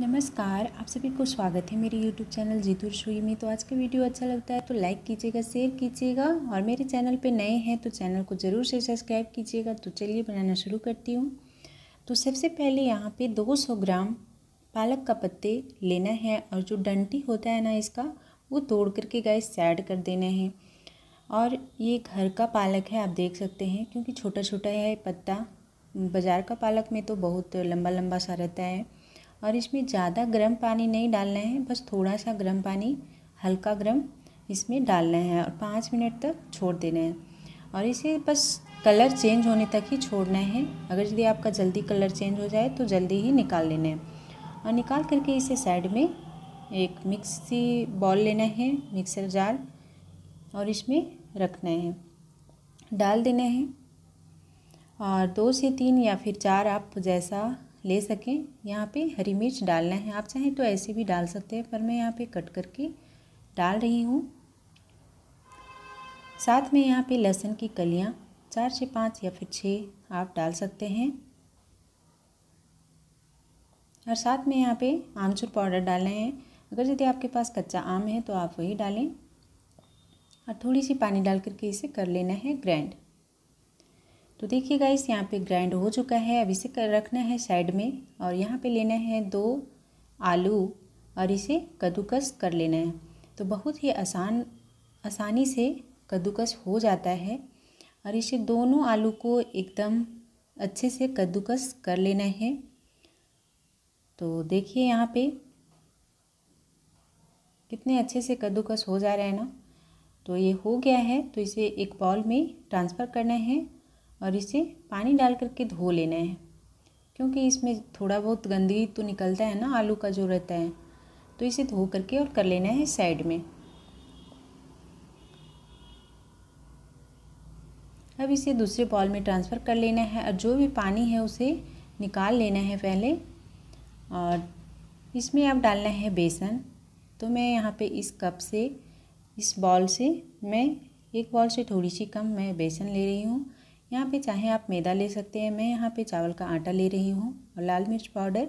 नमस्कार आप सभी को स्वागत है मेरे YouTube चैनल जीतू रसोई में तो आज का वीडियो अच्छा लगता है तो लाइक कीजिएगा शेयर कीजिएगा और मेरे चैनल पे नए हैं तो चैनल को ज़रूर से सब्सक्राइब कीजिएगा तो चलिए बनाना शुरू करती हूँ तो सबसे पहले यहाँ पे 200 ग्राम पालक का पत्ते लेना है और जो डंटी होता है ना इसका वो तोड़ करके गाय सैड कर देना है और ये घर का पालक है आप देख सकते हैं क्योंकि छोटा छोटा है पत्ता बाज़ार का पालक में तो बहुत लंबा लंबा सा रहता है और इसमें ज़्यादा गर्म पानी नहीं डालना है बस थोड़ा सा गर्म पानी हल्का गर्म इसमें डालना है और पाँच मिनट तक छोड़ देना है और इसे बस कलर चेंज होने तक ही छोड़ना है अगर यदि आपका जल्दी कलर चेंज हो जाए तो जल्दी ही निकाल लेना है और निकाल करके इसे साइड में एक मिक्सी बॉल लेना है मिक्सर जार और इसमें रखना है डाल देना है और दो से तीन या फिर चार आप जैसा ले सकें यहाँ पे हरी मिर्च डालना है आप चाहें तो ऐसे भी डाल सकते हैं पर मैं यहाँ पे कट करके डाल रही हूँ साथ में यहाँ पे लहसुन की कलियाँ चार से पाँच या फिर छः आप डाल सकते हैं और साथ में यहाँ पे आमचूर पाउडर डालना है अगर यदि आपके पास कच्चा आम है तो आप वही डालें और थोड़ी सी पानी डाल करके इसे कर लेना है ग्रैंड तो देखिए गाइस यहाँ पे ग्राइंड हो चुका है अब इसे कर रखना है साइड में और यहाँ पे लेना है दो आलू और इसे कद्दूकस कर लेना है तो बहुत ही आसान आसानी से कद्दूकस हो जाता है और इसे दोनों आलू को एकदम अच्छे से कद्दूकस कर लेना है तो देखिए यहाँ पे कितने अच्छे से कद्दूकस हो जा रहा है ना तो ये हो गया है तो इसे एक बॉल में ट्रांसफ़र करना है और इसे पानी डाल करके धो लेना है क्योंकि इसमें थोड़ा बहुत गंदगी तो निकलता है ना आलू का जो रहता है तो इसे धो करके और कर लेना है साइड में अब इसे दूसरे बॉल में ट्रांसफ़र कर लेना है और जो भी पानी है उसे निकाल लेना है पहले और इसमें अब डालना है बेसन तो मैं यहाँ पे इस कप से इस बॉल से मैं एक बॉल से थोड़ी सी कम मैं बेसन ले रही हूँ यहाँ पे चाहे आप मैदा ले सकते हैं मैं यहाँ पे चावल का आटा ले रही हूँ और लाल मिर्च पाउडर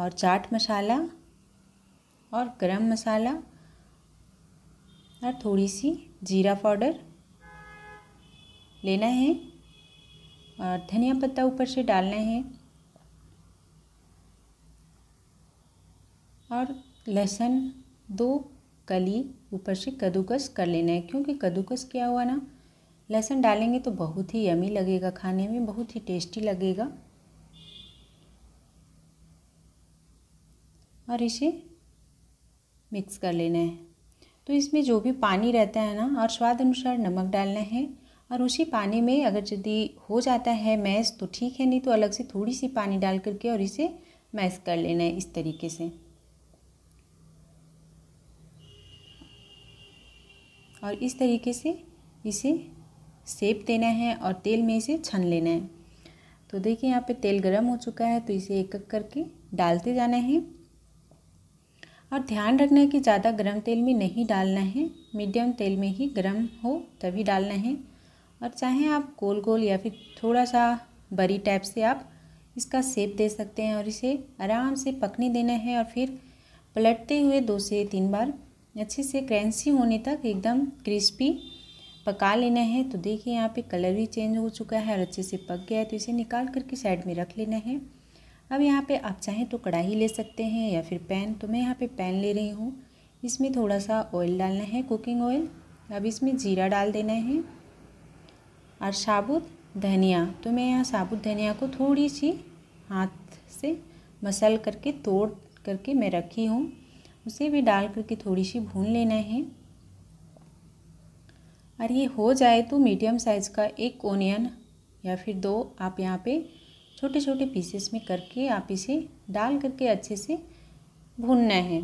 और चाट मसाला और गरम मसाला और थोड़ी सी जीरा पाउडर लेना है और धनिया पत्ता ऊपर से डालना है और लहसुन दो कली ऊपर से कद्दूकस कर लेना है क्योंकि कद्दूकस क्या हुआ ना लहसुन डालेंगे तो बहुत ही यमी लगेगा खाने में बहुत ही टेस्टी लगेगा और इसे मिक्स कर लेना है तो इसमें जो भी पानी रहता है ना और स्वाद अनुसार नमक डालना है और उसी पानी में अगर यदि हो जाता है मैश तो ठीक है नहीं तो अलग से थोड़ी सी पानी डाल करके और इसे मैश कर लेना है इस तरीके से और इस तरीके से इसे सेप देना है और तेल में इसे छन लेना है तो देखिए यहाँ पे तेल गर्म हो चुका है तो इसे एक एक करके डालते जाना है और ध्यान रखना है कि ज़्यादा गर्म तेल में नहीं डालना है मीडियम तेल में ही गर्म हो तभी डालना है और चाहे आप गोल गोल या फिर थोड़ा सा बड़ी टाइप से आप इसका सेप दे सकते हैं और इसे आराम से पकने देना है और फिर पलटते हुए दो से तीन बार अच्छे से क्रेंसी होने तक एकदम क्रिस्पी पका लेना है तो देखिए यहाँ पे कलर भी चेंज हो चुका है और अच्छे से पक गया है तो इसे निकाल करके साइड में रख लेना है अब यहाँ पे आप चाहें तो कढ़ाई ले सकते हैं या फिर पैन तो मैं यहाँ पे पैन ले रही हूँ इसमें थोड़ा सा ऑयल डालना है कुकिंग ऑयल अब इसमें जीरा डाल देना है और साबुत धनिया तो मैं यहाँ साबुत धनिया को थोड़ी सी हाथ से मसल करके तोड़ करके मैं रखी हूँ उसे भी डाल करके थोड़ी सी भून लेना है और ये हो जाए तो मीडियम साइज़ का एक ओनियन या फिर दो आप यहाँ पे छोटे छोटे पीसेस में करके आप इसे डाल करके अच्छे से भूनना है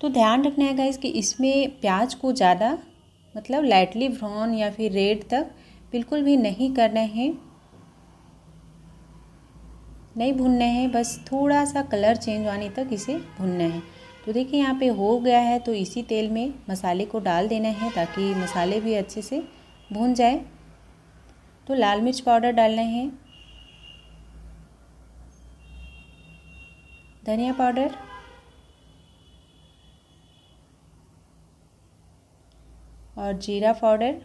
तो ध्यान रखना है गाइज़ कि इसमें प्याज को ज़्यादा मतलब लाइटली ब्राउन या फिर रेड तक बिल्कुल भी नहीं करना है नहीं भुनना है बस थोड़ा सा कलर चेंज आने तक इसे भुनना है तो देखिए यहाँ पे हो गया है तो इसी तेल में मसाले को डाल देना है ताकि मसाले भी अच्छे से भून जाए तो लाल मिर्च पाउडर डालना है धनिया पाउडर और जीरा पाउडर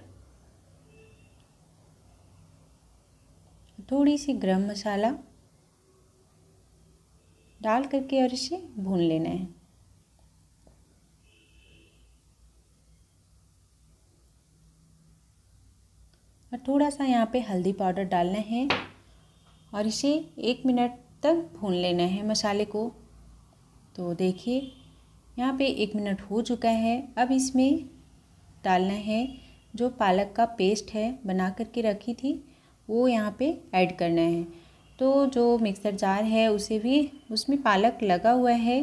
थोड़ी सी गरम मसाला डाल करके और इसे भून लेना है थोड़ा सा यहाँ पे हल्दी पाउडर डालना है और इसे एक मिनट तक भून लेना है मसाले को तो देखिए यहाँ पे एक मिनट हो चुका है अब इसमें डालना है जो पालक का पेस्ट है बना कर के रखी थी वो यहाँ पे ऐड करना है तो जो मिक्सर जार है उसे भी उसमें पालक लगा हुआ है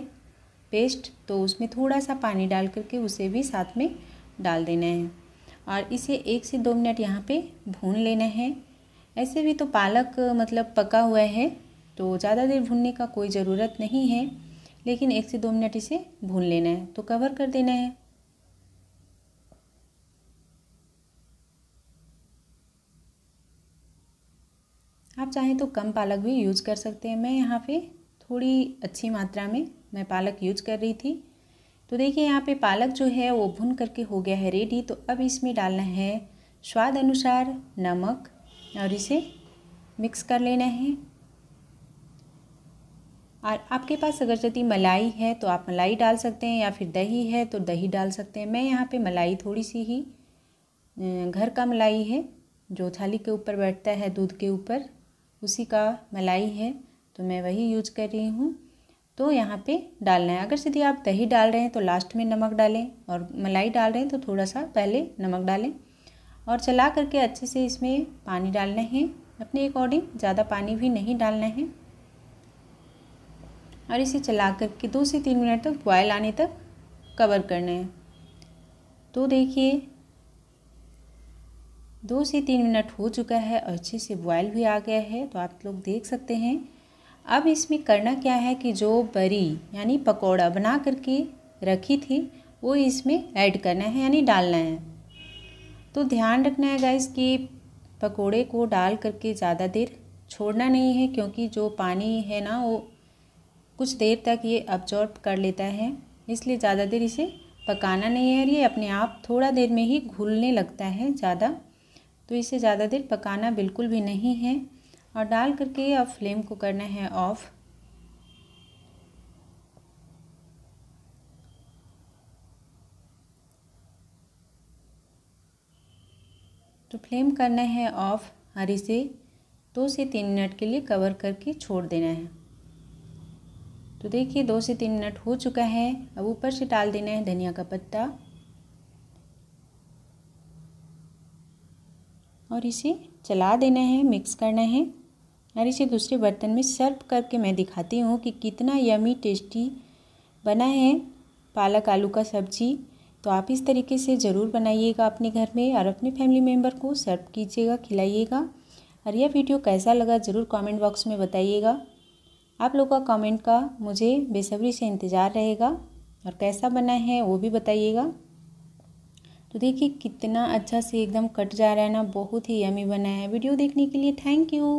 पेस्ट तो उसमें थोड़ा सा पानी डाल करके उसे भी साथ में डाल देना है और इसे एक से दो मिनट यहाँ पे भून लेना है ऐसे भी तो पालक मतलब पका हुआ है तो ज़्यादा देर भूनने का कोई ज़रूरत नहीं है लेकिन एक से दो मिनट इसे भून लेना है तो कवर कर देना है आप चाहें तो कम पालक भी यूज कर सकते हैं मैं यहाँ पे थोड़ी अच्छी मात्रा में मैं पालक यूज कर रही थी तो देखिए यहाँ पे पालक जो है वो भुन करके हो गया है रेडी तो अब इसमें डालना है स्वाद अनुसार नमक और इसे मिक्स कर लेना है और आपके पास अगर यदि मलाई है तो आप मलाई डाल सकते हैं या फिर दही है तो दही डाल सकते हैं मैं यहाँ पे मलाई थोड़ी सी ही अं, घर का मलाई है जो थाली के ऊपर बैठता है दूध के ऊपर उसी का मलाई है तो मैं वही यूज कर रही हूँ तो यहाँ पे डालना है अगर यदि आप दही डाल रहे हैं तो लास्ट में नमक डालें और मलाई डाल रहे हैं तो थोड़ा सा पहले नमक डालें और चला करके अच्छे से इसमें पानी डालना है अपने अकॉर्डिंग ज़्यादा पानी भी नहीं डालना है और इसे चला करके दो से तीन मिनट तक बॉयल आने तक कवर करना है तो देखिए दो से तीन मिनट हो चुका है और अच्छे से बॉयल भी आ गया है तो आप लोग देख सकते हैं अब इसमें करना क्या है कि जो बरी यानी पकौड़ा बना करके रखी थी वो इसमें ऐड करना है यानी डालना है तो ध्यान रखना है गाइस कि पकोड़े को डाल करके ज़्यादा देर छोड़ना नहीं है क्योंकि जो पानी है ना वो कुछ देर तक ये अब्जॉर्ब कर लेता है इसलिए ज़्यादा देर इसे पकाना नहीं है और ये अपने आप थोड़ा देर में ही घुलने लगता है ज़्यादा तो इसे ज़्यादा देर पकाना बिल्कुल भी नहीं है और डाल करके अब फ्लेम को करना है ऑफ़ तो फ्लेम करना है ऑफ़ और इसे दो से तीन मिनट के लिए कवर करके छोड़ देना है तो देखिए दो से तीन मिनट हो चुका है अब ऊपर से डाल देना है धनिया का पत्ता और इसे चला देना है मिक्स करना है और इसे दूसरे बर्तन में सर्व करके मैं दिखाती हूँ कि कितना यमी टेस्टी बना है पालक आलू का सब्जी तो आप इस तरीके से ज़रूर बनाइएगा अपने घर में और अपने फैमिली मेम्बर को सर्व कीजिएगा खिलाइएगा और यह वीडियो कैसा लगा ज़रूर कमेंट बॉक्स में बताइएगा आप लोगों का कमेंट का मुझे बेसब्री से इंतज़ार रहेगा और कैसा बना है वो भी बताइएगा तो देखिए कितना अच्छा से एकदम कट जा रहा है ना बहुत ही यमी बना है वीडियो देखने के लिए थैंक यू